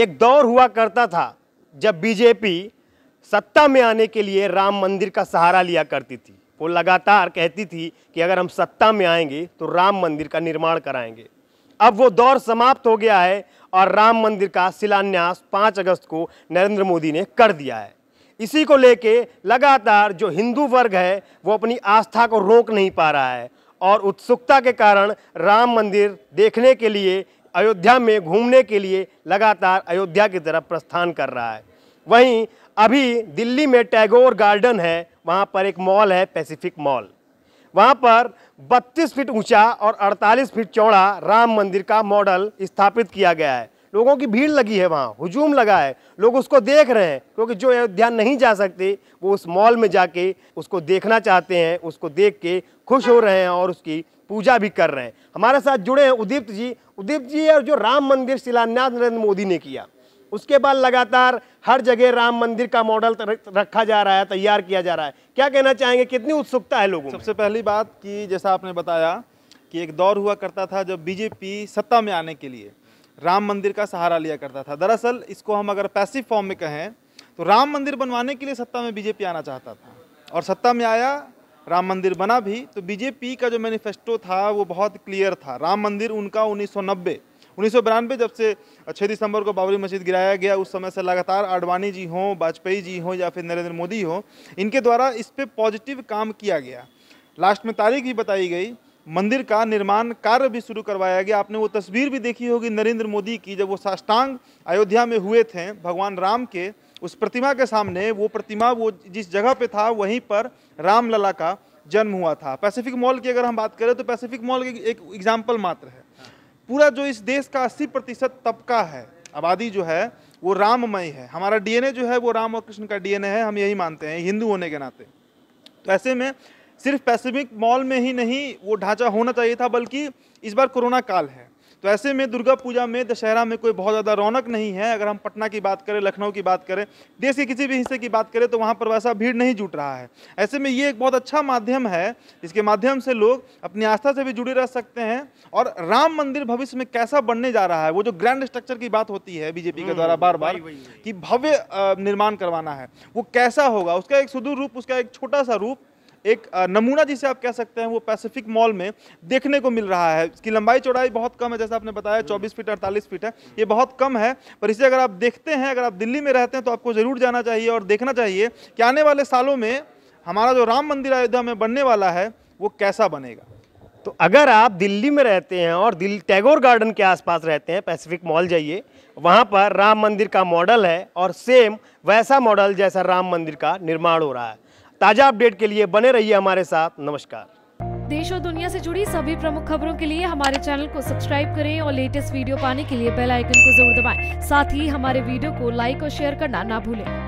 एक दौर हुआ करता था जब बीजेपी सत्ता में आने के लिए राम मंदिर का सहारा लिया करती थी वो लगातार कहती थी कि अगर हम सत्ता में आएंगे तो राम मंदिर का निर्माण कराएंगे अब वो दौर समाप्त हो गया है और राम मंदिर का शिलान्यास 5 अगस्त को नरेंद्र मोदी ने कर दिया है इसी को लेके लगातार जो हिंदू वर्ग है वो अपनी आस्था को रोक नहीं पा रहा है और उत्सुकता के कारण राम मंदिर देखने के लिए अयोध्या में घूमने के लिए लगातार अयोध्या की तरफ प्रस्थान कर रहा है वहीं अभी दिल्ली में टैगोर गार्डन है वहाँ पर एक मॉल है पैसिफिक मॉल वहाँ पर 32 फीट ऊंचा और 48 फीट चौड़ा राम मंदिर का मॉडल स्थापित किया गया है लोगों की भीड़ लगी है वहाँ हुजूम लगा है लोग उसको देख रहे हैं क्योंकि जो अयोध्या नहीं जा सकते वो उस मॉल में जाके उसको देखना चाहते हैं उसको देख के खुश हो रहे हैं और उसकी पूजा भी कर रहे हैं हमारे साथ जुड़े हैं उदीप्त जी उदीप्त जी और जो राम मंदिर शिलान्यास नरेंद्र मोदी ने किया उसके बाद लगातार हर जगह राम मंदिर का मॉडल रखा जा रहा है तैयार किया जा रहा है क्या कहना चाहेंगे कितनी उत्सुकता है लोगों सबसे पहली बात कि जैसा आपने बताया कि एक दौर हुआ करता था जब बीजेपी सत्ता में आने के लिए राम मंदिर का सहारा लिया करता था दरअसल इसको हम अगर पैसिव फॉर्म में कहें तो राम मंदिर बनवाने के लिए सत्ता में बीजेपी आना चाहता था और सत्ता में आया राम मंदिर बना भी तो बीजेपी का जो मैनिफेस्टो था वो बहुत क्लियर था राम मंदिर उनका उन्नीस उन्नीस जब से छः दिसंबर को बाबरी मस्जिद गिराया गया उस समय से लगातार आडवाणी जी हों वाजपेयी जी हों या फिर नरेंद्र मोदी हों इनके द्वारा इस पर पॉजिटिव काम किया गया लास्ट में तारीख भी बताई गई मंदिर का निर्माण कार्य भी शुरू करवाया गया आपने वो तस्वीर भी देखी होगी नरेंद्र मोदी की जब वो साष्टांग अयोध्या में हुए थे भगवान राम के उस प्रतिमा के सामने वो प्रतिमा वो जिस जगह पे था वहीं पर रामलला का जन्म हुआ था पैसिफिक मॉल की अगर हम बात करें तो पैसिफिक मॉल की एक एग्जाम्पल मात्र है पूरा जो इस देश का अस्सी प्रतिशत तबका है आबादी जो है वो राममय है हमारा डीएनए जो है वो राम और कृष्ण का डीएनए है हम यही मानते हैं हिंदू होने के नाते तो ऐसे में सिर्फ पैसिफिक मॉल में ही नहीं वो ढांचा होना चाहिए था बल्कि इस बार कोरोना काल है तो ऐसे में दुर्गा पूजा में दशहरा में कोई बहुत ज़्यादा रौनक नहीं है अगर हम पटना की बात करें लखनऊ की बात करें देश के किसी भी हिस्से की बात करें तो वहाँ पर वैसा भीड़ नहीं जुट रहा है ऐसे में ये एक बहुत अच्छा माध्यम है जिसके माध्यम से लोग अपनी आस्था से भी जुड़े रह सकते हैं और राम मंदिर भविष्य में कैसा बनने जा रहा है वो जो ग्रैंड स्ट्रक्चर की बात होती है बीजेपी के हम्म, द्वारा बार बार कि भव्य निर्माण करवाना है वो कैसा होगा उसका एक सुदूर रूप उसका एक छोटा सा रूप एक नमूना जिसे आप कह सकते हैं वो पैसिफिक मॉल में देखने को मिल रहा है इसकी लंबाई चौड़ाई बहुत कम है जैसा आपने बताया चौबीस फीट अड़तालीस फीट है ये बहुत कम है पर इसे अगर आप देखते हैं अगर आप दिल्ली में रहते हैं तो आपको ज़रूर जाना चाहिए और देखना चाहिए कि आने वाले सालों में हमारा जो राम मंदिर अयोध्या में बनने वाला है वो कैसा बनेगा तो अगर आप दिल्ली में रहते हैं और दिल्ली टैगोर गार्डन के आसपास रहते हैं पैसिफिक मॉल जाइए वहाँ पर राम मंदिर का मॉडल है और सेम वैसा मॉडल जैसा राम मंदिर का निर्माण हो रहा है ताज़ा अपडेट के लिए बने रहिए हमारे साथ नमस्कार देश और दुनिया से जुड़ी सभी प्रमुख खबरों के लिए हमारे चैनल को सब्सक्राइब करें और लेटेस्ट वीडियो पाने के लिए बेल आइकन को जरूर दबाएं। साथ ही हमारे वीडियो को लाइक और शेयर करना ना भूलें।